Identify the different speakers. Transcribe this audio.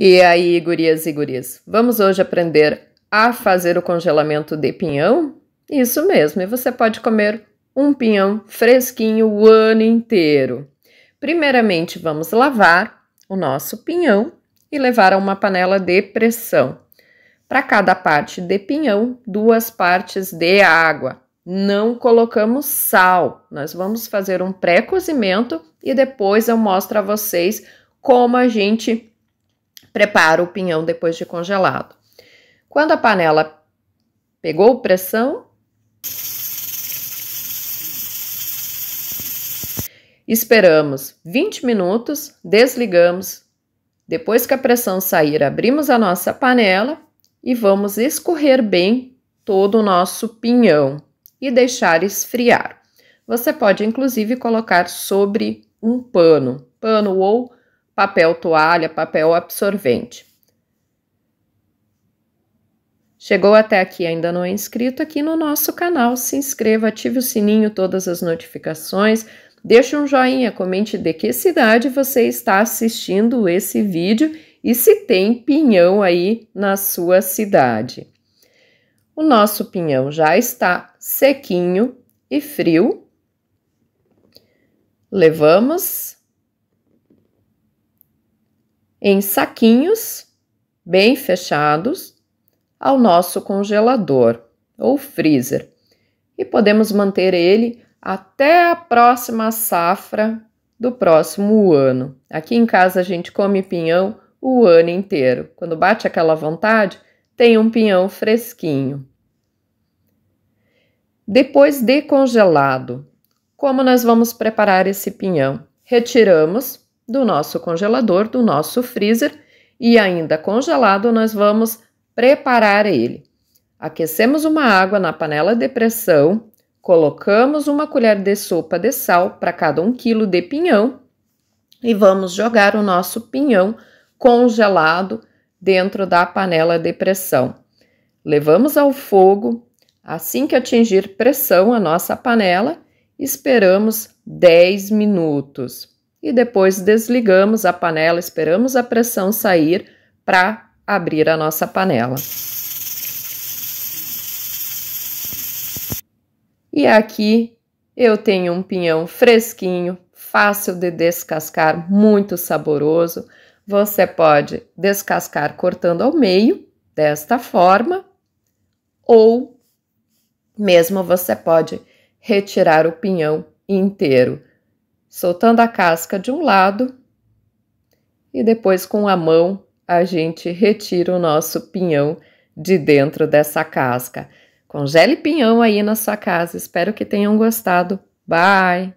Speaker 1: E aí, gurias e guris, vamos hoje aprender a fazer o congelamento de pinhão? Isso mesmo, e você pode comer um pinhão fresquinho o ano inteiro. Primeiramente, vamos lavar o nosso pinhão e levar a uma panela de pressão. Para cada parte de pinhão, duas partes de água. Não colocamos sal. Nós vamos fazer um pré-cozimento e depois eu mostro a vocês como a gente Prepara o pinhão depois de congelado. Quando a panela pegou pressão, esperamos 20 minutos, desligamos. Depois que a pressão sair, abrimos a nossa panela e vamos escorrer bem todo o nosso pinhão e deixar esfriar. Você pode inclusive colocar sobre um pano, pano ou papel toalha, papel absorvente. Chegou até aqui ainda não é inscrito aqui no nosso canal, se inscreva, ative o sininho, todas as notificações, deixe um joinha, comente de que cidade você está assistindo esse vídeo e se tem pinhão aí na sua cidade. O nosso pinhão já está sequinho e frio. Levamos em saquinhos bem fechados ao nosso congelador ou freezer e podemos manter ele até a próxima safra do próximo ano. Aqui em casa a gente come pinhão o ano inteiro. Quando bate aquela vontade, tem um pinhão fresquinho. Depois de congelado, como nós vamos preparar esse pinhão? Retiramos do nosso congelador, do nosso freezer e ainda congelado nós vamos preparar ele. Aquecemos uma água na panela de pressão, colocamos uma colher de sopa de sal para cada um quilo de pinhão e vamos jogar o nosso pinhão congelado dentro da panela de pressão. Levamos ao fogo, assim que atingir pressão a nossa panela, esperamos 10 minutos e depois desligamos a panela, esperamos a pressão sair para abrir a nossa panela. E aqui eu tenho um pinhão fresquinho, fácil de descascar, muito saboroso. Você pode descascar cortando ao meio, desta forma, ou mesmo você pode retirar o pinhão inteiro soltando a casca de um lado e depois com a mão a gente retira o nosso pinhão de dentro dessa casca. Congele pinhão aí na sua casa. Espero que tenham gostado. Bye!